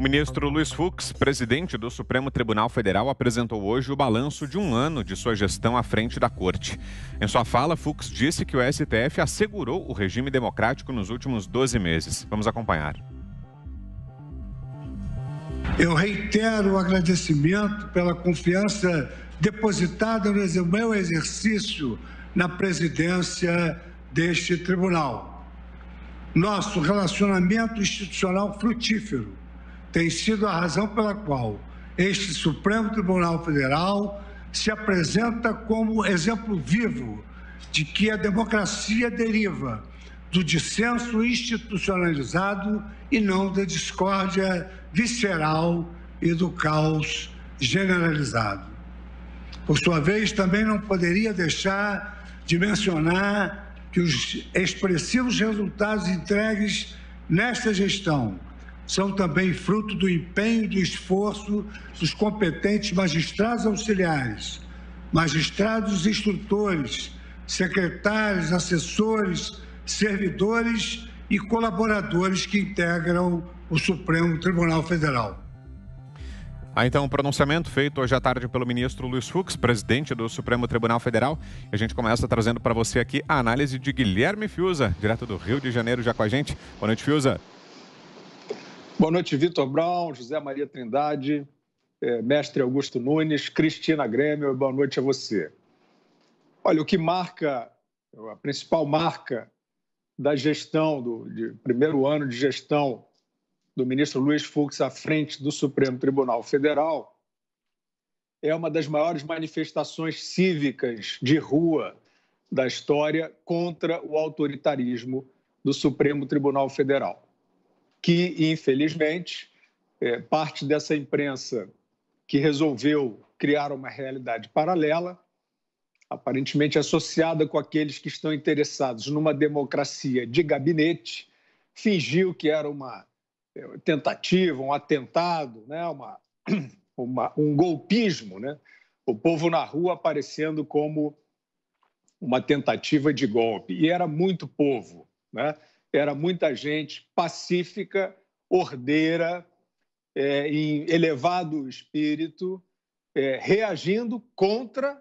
O ministro Luiz Fux, presidente do Supremo Tribunal Federal, apresentou hoje o balanço de um ano de sua gestão à frente da corte. Em sua fala, Fux disse que o STF assegurou o regime democrático nos últimos 12 meses. Vamos acompanhar. Eu reitero o agradecimento pela confiança depositada no meu exercício na presidência deste tribunal. Nosso relacionamento institucional frutífero tem sido a razão pela qual este Supremo Tribunal Federal se apresenta como exemplo vivo de que a democracia deriva do dissenso institucionalizado e não da discórdia visceral e do caos generalizado. Por sua vez, também não poderia deixar de mencionar que os expressivos resultados entregues nesta gestão são também fruto do empenho e do esforço dos competentes magistrados auxiliares, magistrados instrutores, secretários, assessores, servidores e colaboradores que integram o Supremo Tribunal Federal. Há então um pronunciamento feito hoje à tarde pelo ministro Luiz Fux, presidente do Supremo Tribunal Federal. a gente começa trazendo para você aqui a análise de Guilherme Fiuza, direto do Rio de Janeiro, já com a gente. Boa noite, Fiuza. Boa noite, Vitor Brown, José Maria Trindade, é, mestre Augusto Nunes, Cristina Grêmio, boa noite a você. Olha, o que marca, a principal marca da gestão, do de, primeiro ano de gestão do ministro Luiz Fux à frente do Supremo Tribunal Federal, é uma das maiores manifestações cívicas de rua da história contra o autoritarismo do Supremo Tribunal Federal que, infelizmente, é, parte dessa imprensa que resolveu criar uma realidade paralela, aparentemente associada com aqueles que estão interessados numa democracia de gabinete, fingiu que era uma é, tentativa, um atentado, né? uma, uma um golpismo, né? o povo na rua aparecendo como uma tentativa de golpe. E era muito povo. Né? era muita gente pacífica, ordeira, é, em elevado espírito, é, reagindo contra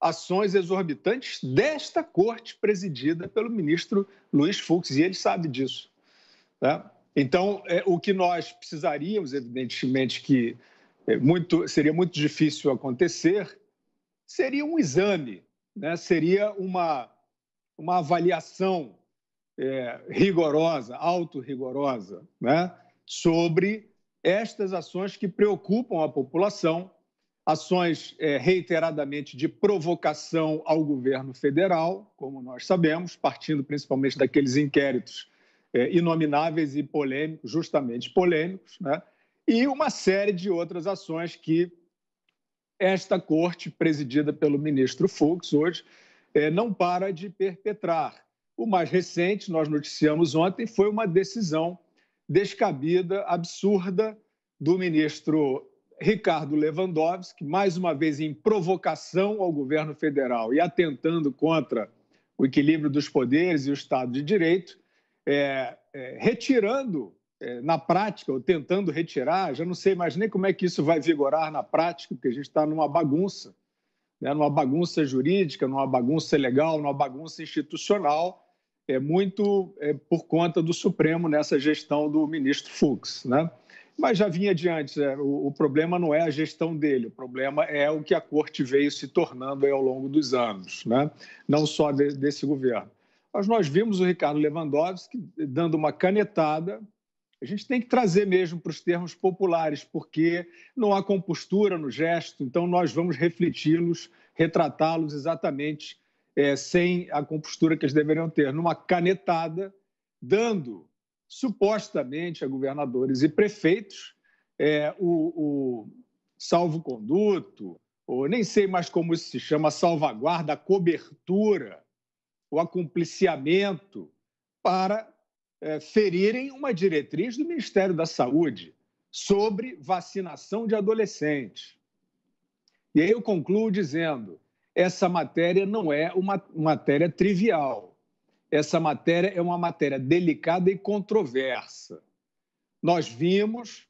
ações exorbitantes desta corte presidida pelo ministro Luiz Fux, e ele sabe disso. Né? Então, é, o que nós precisaríamos, evidentemente, que é, muito, seria muito difícil acontecer, seria um exame, né? seria uma, uma avaliação é, rigorosa, autorrigorosa, né, sobre estas ações que preocupam a população, ações é, reiteradamente de provocação ao governo federal, como nós sabemos, partindo principalmente daqueles inquéritos é, inomináveis e polêmicos, justamente polêmicos, né, e uma série de outras ações que esta corte, presidida pelo ministro Fux hoje, é, não para de perpetrar. O mais recente, nós noticiamos ontem, foi uma decisão descabida, absurda, do ministro Ricardo Lewandowski, mais uma vez em provocação ao governo federal e atentando contra o equilíbrio dos poderes e o Estado de Direito, é, é, retirando é, na prática, ou tentando retirar, já não sei mais nem como é que isso vai vigorar na prática, porque a gente está numa bagunça, né? numa bagunça jurídica, numa bagunça legal, numa bagunça institucional, é muito é, por conta do Supremo nessa gestão do ministro Fux, né? Mas já vinha de antes, é, o, o, problema não é a gestão dele, o problema é o que a corte veio se tornando aí, ao longo dos anos, né? não só de, desse governo. Mas nós vimos o Ricardo Lewandowski dando uma canetada a gente tem que trazer mesmo para os termos populares, porque não há compostura no gesto, então nós vamos refleti-los, retratá-los exatamente é, sem a compostura que eles deveriam ter, numa canetada, dando supostamente a governadores e prefeitos é, o, o salvo-conduto, ou nem sei mais como isso se chama, salvaguarda, a cobertura, o acompliciamento para é, ferirem uma diretriz do Ministério da Saúde sobre vacinação de adolescentes. E aí eu concluo dizendo essa matéria não é uma matéria trivial. Essa matéria é uma matéria delicada e controversa. Nós vimos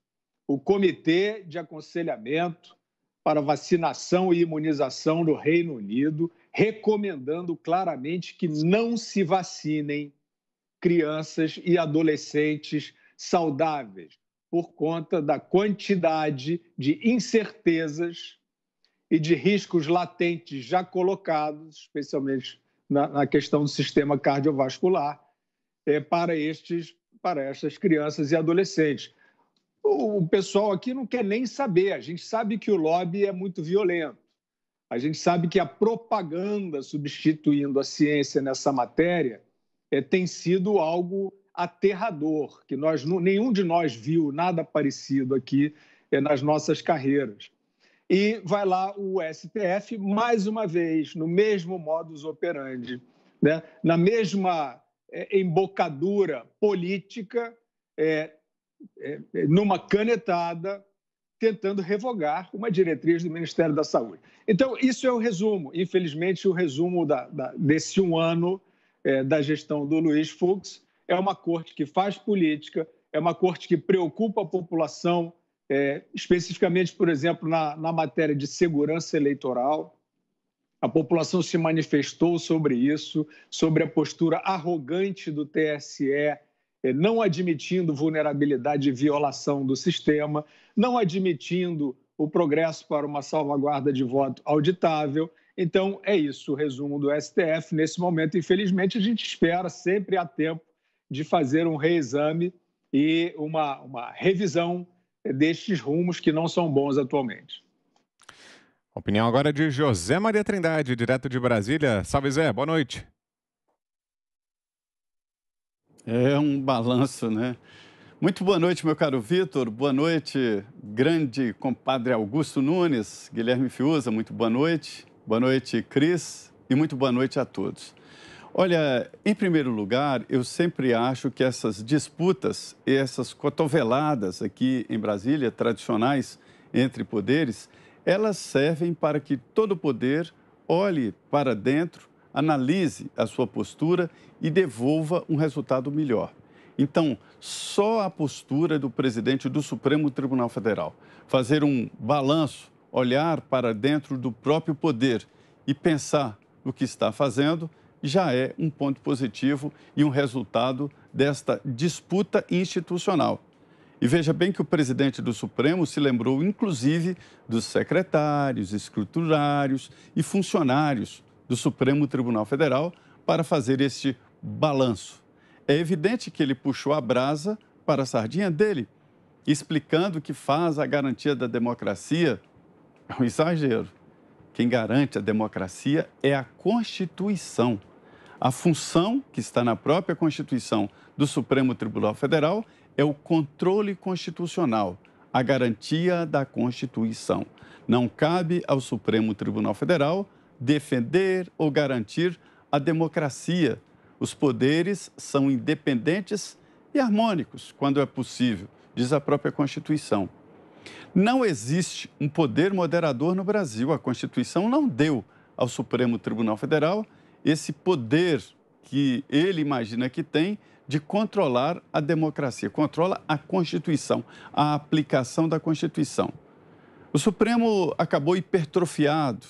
o Comitê de Aconselhamento para Vacinação e Imunização no Reino Unido recomendando claramente que não se vacinem crianças e adolescentes saudáveis por conta da quantidade de incertezas e de riscos latentes já colocados, especialmente na, na questão do sistema cardiovascular, é, para, estes, para estas crianças e adolescentes. O, o pessoal aqui não quer nem saber, a gente sabe que o lobby é muito violento, a gente sabe que a propaganda substituindo a ciência nessa matéria é, tem sido algo aterrador, que nós nenhum de nós viu nada parecido aqui é, nas nossas carreiras. E vai lá o STF, mais uma vez, no mesmo modus operandi, né? na mesma é, embocadura política, é, é, é, numa canetada, tentando revogar uma diretriz do Ministério da Saúde. Então, isso é o resumo. Infelizmente, o resumo da, da, desse um ano é, da gestão do Luiz Fux é uma corte que faz política, é uma corte que preocupa a população é, especificamente, por exemplo, na, na matéria de segurança eleitoral. A população se manifestou sobre isso, sobre a postura arrogante do TSE, é, não admitindo vulnerabilidade e violação do sistema, não admitindo o progresso para uma salvaguarda de voto auditável. Então, é isso o resumo do STF. Nesse momento, infelizmente, a gente espera sempre a tempo de fazer um reexame e uma, uma revisão destes rumos que não são bons atualmente. Opinião agora de José Maria Trindade, direto de Brasília. Salve Zé, boa noite. É um balanço, né? Muito boa noite, meu caro Vitor. Boa noite, grande compadre Augusto Nunes, Guilherme Fiuza, muito boa noite. Boa noite, Cris, e muito boa noite a todos. Olha, em primeiro lugar, eu sempre acho que essas disputas e essas cotoveladas aqui em Brasília, tradicionais entre poderes, elas servem para que todo poder olhe para dentro, analise a sua postura e devolva um resultado melhor. Então, só a postura do presidente do Supremo Tribunal Federal fazer um balanço, olhar para dentro do próprio poder e pensar no que está fazendo já é um ponto positivo e um resultado desta disputa institucional. E veja bem que o presidente do Supremo se lembrou, inclusive, dos secretários, escriturários e funcionários do Supremo Tribunal Federal para fazer este balanço. É evidente que ele puxou a brasa para a sardinha dele, explicando que faz a garantia da democracia. É um exagero. Quem garante a democracia é a Constituição. A função que está na própria Constituição do Supremo Tribunal Federal é o controle constitucional, a garantia da Constituição. Não cabe ao Supremo Tribunal Federal defender ou garantir a democracia. Os poderes são independentes e harmônicos, quando é possível, diz a própria Constituição. Não existe um poder moderador no Brasil. A Constituição não deu ao Supremo Tribunal Federal esse poder que ele imagina que tem de controlar a democracia, controla a Constituição, a aplicação da Constituição. O Supremo acabou hipertrofiado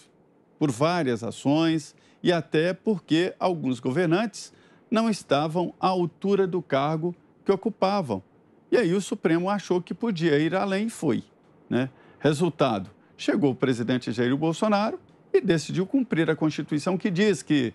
por várias ações e até porque alguns governantes não estavam à altura do cargo que ocupavam. E aí o Supremo achou que podia ir além e foi. Né? Resultado: chegou o presidente Jair Bolsonaro e decidiu cumprir a Constituição que diz que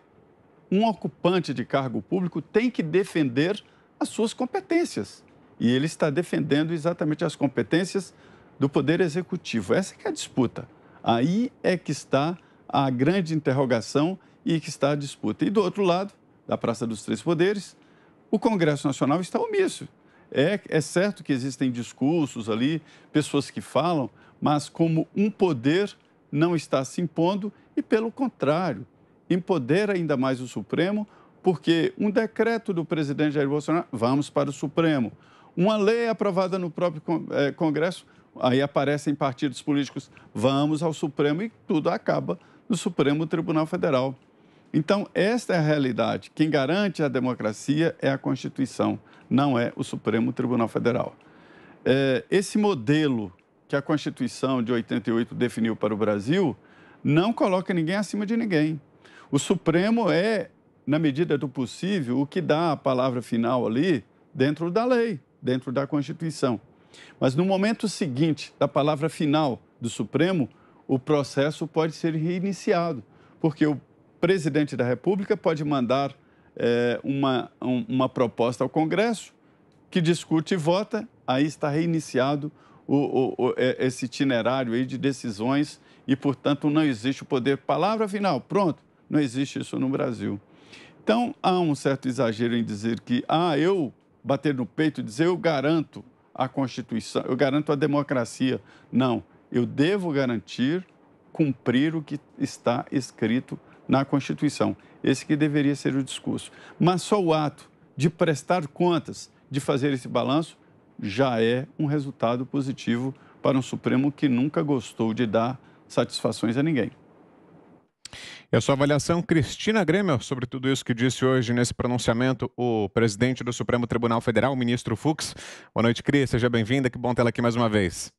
um ocupante de cargo público tem que defender as suas competências. E ele está defendendo exatamente as competências do Poder Executivo. Essa é a disputa. Aí é que está a grande interrogação e que está a disputa. E do outro lado, da Praça dos Três Poderes, o Congresso Nacional está omisso. É, é certo que existem discursos ali, pessoas que falam, mas como um poder não está se impondo e, pelo contrário, empodera ainda mais o Supremo, porque um decreto do presidente Jair Bolsonaro, vamos para o Supremo. Uma lei aprovada no próprio eh, Congresso, aí aparecem partidos políticos, vamos ao Supremo e tudo acaba no Supremo Tribunal Federal. Então, esta é a realidade. Quem garante a democracia é a Constituição, não é o Supremo Tribunal Federal. É, esse modelo que a Constituição de 88 definiu para o Brasil não coloca ninguém acima de ninguém. O Supremo é, na medida do possível, o que dá a palavra final ali dentro da lei, dentro da Constituição. Mas no momento seguinte da palavra final do Supremo, o processo pode ser reiniciado, porque o presidente da República pode mandar é, uma, um, uma proposta ao Congresso, que discute e vota, aí está reiniciado o, o, o, é, esse itinerário aí de decisões e, portanto, não existe o poder. Palavra final, pronto. Não existe isso no Brasil. Então, há um certo exagero em dizer que, ah, eu bater no peito e dizer eu garanto a Constituição, eu garanto a democracia. Não, eu devo garantir cumprir o que está escrito na Constituição. Esse que deveria ser o discurso. Mas só o ato de prestar contas, de fazer esse balanço, já é um resultado positivo para um Supremo que nunca gostou de dar satisfações a ninguém. E a sua avaliação, Cristina Grêmio, sobre tudo isso que disse hoje nesse pronunciamento o presidente do Supremo Tribunal Federal, o ministro Fux. Boa noite, Cris. Seja bem-vinda. Que bom tê-la aqui mais uma vez.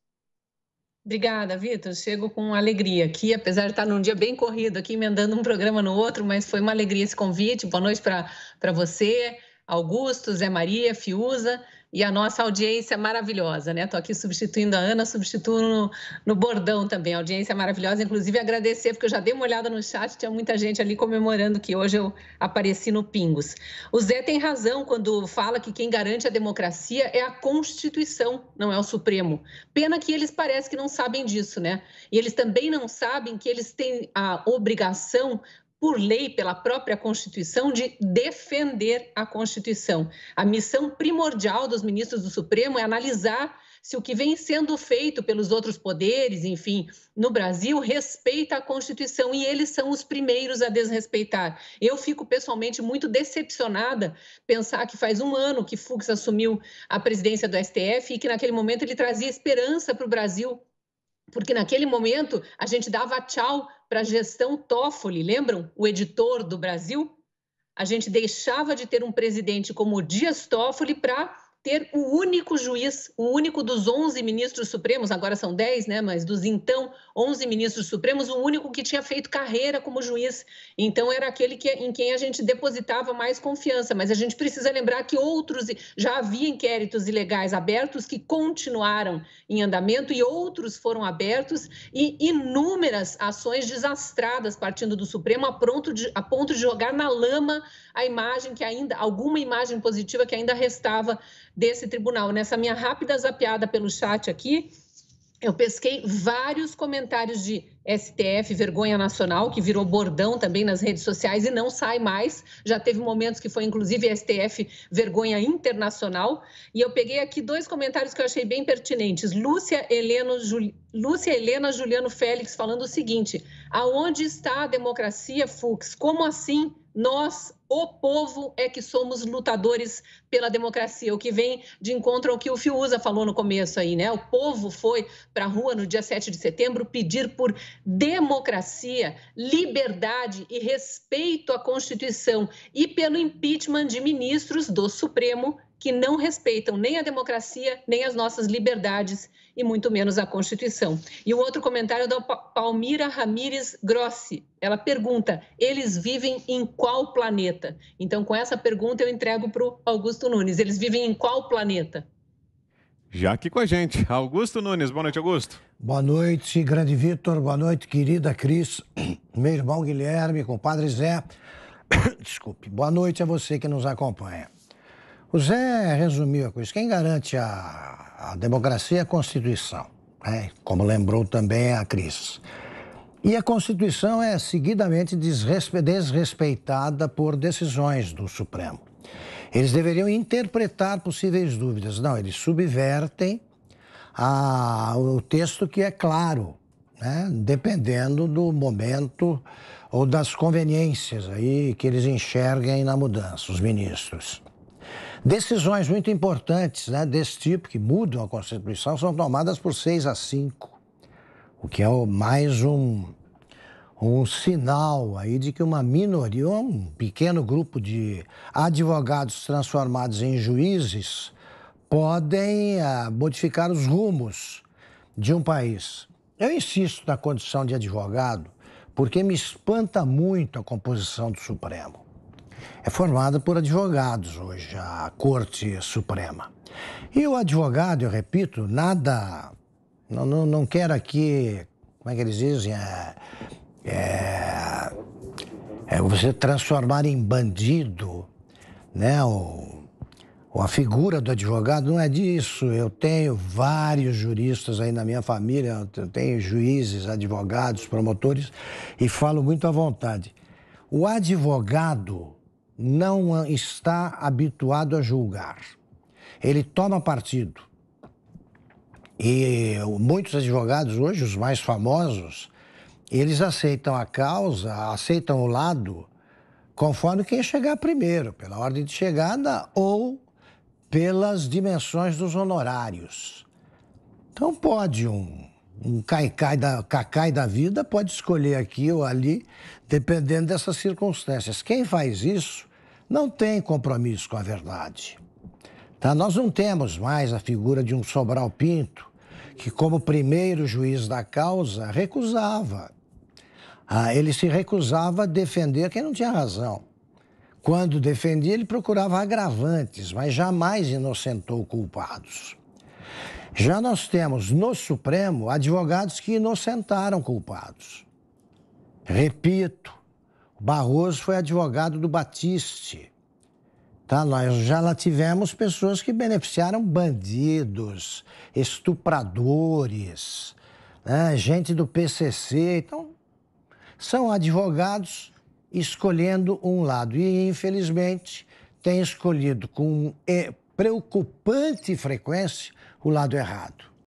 Obrigada, Vitor. Chego com alegria aqui, apesar de estar num dia bem corrido aqui, emendando um programa no outro, mas foi uma alegria esse convite. Boa noite para você, Augusto, Zé Maria, Fiuza e a nossa audiência é maravilhosa, né? Estou aqui substituindo a Ana, substituo no, no bordão também, a audiência é maravilhosa. Inclusive, agradecer, porque eu já dei uma olhada no chat, tinha muita gente ali comemorando que hoje eu apareci no Pingos. O Zé tem razão quando fala que quem garante a democracia é a Constituição, não é o Supremo. Pena que eles parecem que não sabem disso, né? E eles também não sabem que eles têm a obrigação por lei, pela própria Constituição, de defender a Constituição. A missão primordial dos ministros do Supremo é analisar se o que vem sendo feito pelos outros poderes, enfim, no Brasil, respeita a Constituição e eles são os primeiros a desrespeitar. Eu fico pessoalmente muito decepcionada pensar que faz um ano que Fux assumiu a presidência do STF e que naquele momento ele trazia esperança para o Brasil porque naquele momento a gente dava tchau para a gestão Toffoli, lembram? O editor do Brasil. A gente deixava de ter um presidente como o Dias Toffoli para ter o único juiz, o único dos 11 ministros supremos, agora são 10, né, mas dos então 11 ministros supremos, o único que tinha feito carreira como juiz. Então era aquele que, em quem a gente depositava mais confiança, mas a gente precisa lembrar que outros já havia inquéritos ilegais abertos que continuaram em andamento e outros foram abertos e inúmeras ações desastradas partindo do Supremo a, pronto de, a ponto de jogar na lama a imagem que ainda alguma imagem positiva que ainda restava desse tribunal. Nessa minha rápida zapeada pelo chat aqui, eu pesquei vários comentários de STF, vergonha nacional, que virou bordão também nas redes sociais e não sai mais. Já teve momentos que foi, inclusive, STF, vergonha internacional. E eu peguei aqui dois comentários que eu achei bem pertinentes. Lúcia, Heleno, Jul... Lúcia Helena Juliano Félix falando o seguinte: aonde está a democracia, Fux? Como assim? Nós, o povo, é que somos lutadores pela democracia, o que vem de encontro ao que o Fiuza falou no começo aí, né? O povo foi para a rua no dia 7 de setembro pedir por democracia, liberdade e respeito à Constituição e pelo impeachment de ministros do Supremo que não respeitam nem a democracia, nem as nossas liberdades e muito menos a Constituição. E o outro comentário é da Palmira Ramires Grossi. Ela pergunta: eles vivem em qual planeta? Então, com essa pergunta, eu entrego para o Augusto Nunes: eles vivem em qual planeta? Já aqui com a gente, Augusto Nunes. Boa noite, Augusto. Boa noite, grande Vitor. Boa noite, querida Cris. Meu irmão Guilherme, compadre Zé. Desculpe. Boa noite a você que nos acompanha. O Zé resumiu a coisa. Quem garante a, a democracia é a Constituição, né? como lembrou também a Cris. E a Constituição é seguidamente desrespe... desrespeitada por decisões do Supremo. Eles deveriam interpretar possíveis dúvidas. Não, eles subvertem a... o texto que é claro, né? dependendo do momento ou das conveniências aí que eles enxerguem na mudança, os ministros. Decisões muito importantes né, desse tipo, que mudam a Constituição, são tomadas por seis a cinco, o que é mais um, um sinal aí de que uma minoria, um pequeno grupo de advogados transformados em juízes podem ah, modificar os rumos de um país. Eu insisto na condição de advogado porque me espanta muito a composição do Supremo é formada por advogados hoje, a Corte Suprema. E o advogado, eu repito, nada. Não, não, não quero aqui. Como é que eles dizem? É, é, é você transformar em bandido, né? O, ou a figura do advogado não é disso. Eu tenho vários juristas aí na minha família, eu tenho juízes, advogados, promotores, e falo muito à vontade. O advogado não está habituado a julgar. Ele toma partido. E muitos advogados hoje, os mais famosos, eles aceitam a causa, aceitam o lado, conforme quem chegar primeiro, pela ordem de chegada ou pelas dimensões dos honorários. Então pode um um caicai da, cacai da vida pode escolher aqui ou ali, dependendo dessas circunstâncias. Quem faz isso não tem compromisso com a verdade. Tá? Nós não temos mais a figura de um Sobral Pinto, que, como primeiro juiz da causa, recusava. Ah, ele se recusava a defender quem não tinha razão. Quando defendia, ele procurava agravantes, mas jamais inocentou culpados. Já nós temos no Supremo advogados que inocentaram culpados. Repito, Barroso foi advogado do Batiste. Tá? Nós já lá tivemos pessoas que beneficiaram bandidos, estupradores, né? gente do PCC. Então, são advogados escolhendo um lado. E, infelizmente, tem escolhido com eh, preocupante frequência o lado errado.